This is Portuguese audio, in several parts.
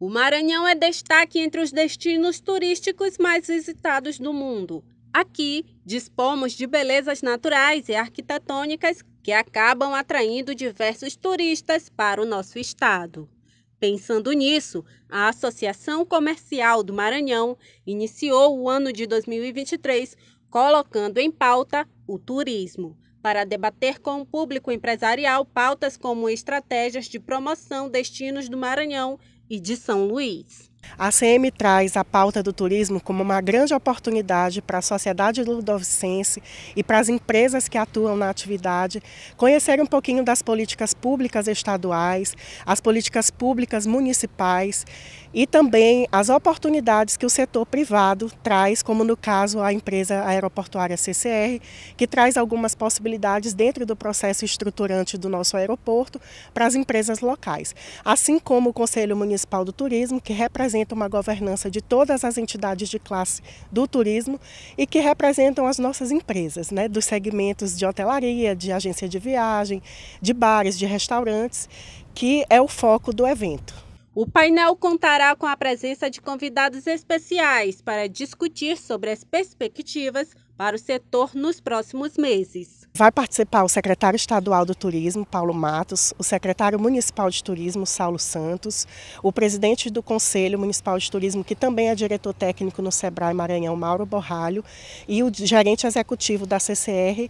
O Maranhão é destaque entre os destinos turísticos mais visitados do mundo. Aqui, dispomos de belezas naturais e arquitetônicas que acabam atraindo diversos turistas para o nosso estado. Pensando nisso, a Associação Comercial do Maranhão iniciou o ano de 2023 colocando em pauta o turismo, para debater com o público empresarial pautas como estratégias de promoção destinos do Maranhão e de São Luís. A CM traz a pauta do turismo como uma grande oportunidade para a sociedade ludovicense e para as empresas que atuam na atividade conhecer um pouquinho das políticas públicas estaduais, as políticas públicas municipais e também as oportunidades que o setor privado traz, como no caso a empresa aeroportuária CCR, que traz algumas possibilidades dentro do processo estruturante do nosso aeroporto para as empresas locais, assim como o Conselho Municipal do Turismo, que representa representa uma governança de todas as entidades de classe do turismo e que representam as nossas empresas, né, dos segmentos de hotelaria, de agência de viagem, de bares, de restaurantes, que é o foco do evento. O painel contará com a presença de convidados especiais para discutir sobre as perspectivas para o setor nos próximos meses. Vai participar o secretário estadual do Turismo, Paulo Matos, o secretário municipal de Turismo, Saulo Santos, o presidente do Conselho Municipal de Turismo, que também é diretor técnico no Sebrae Maranhão, Mauro Borralho, e o gerente executivo da CCR,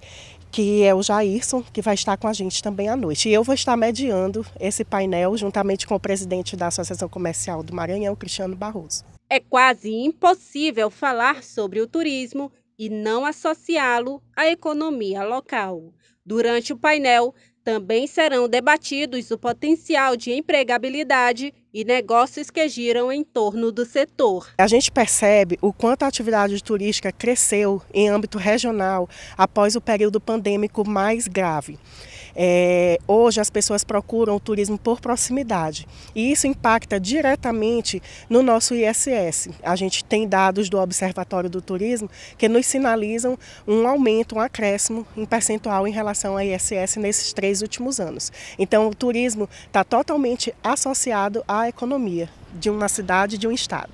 que é o Jairson, que vai estar com a gente também à noite. E eu vou estar mediando esse painel juntamente com o presidente da Associação Comercial do Maranhão, Cristiano Barroso. É quase impossível falar sobre o turismo e não associá-lo à economia local. Durante o painel, também serão debatidos o potencial de empregabilidade e negócios que giram em torno do setor. A gente percebe o quanto a atividade turística cresceu em âmbito regional após o período pandêmico mais grave. É, hoje as pessoas procuram o turismo por proximidade e isso impacta diretamente no nosso ISS. A gente tem dados do Observatório do Turismo que nos sinalizam um aumento, um acréscimo em percentual em relação ao ISS nesses três últimos anos. Então o turismo está totalmente associado à economia de uma cidade, de um estado.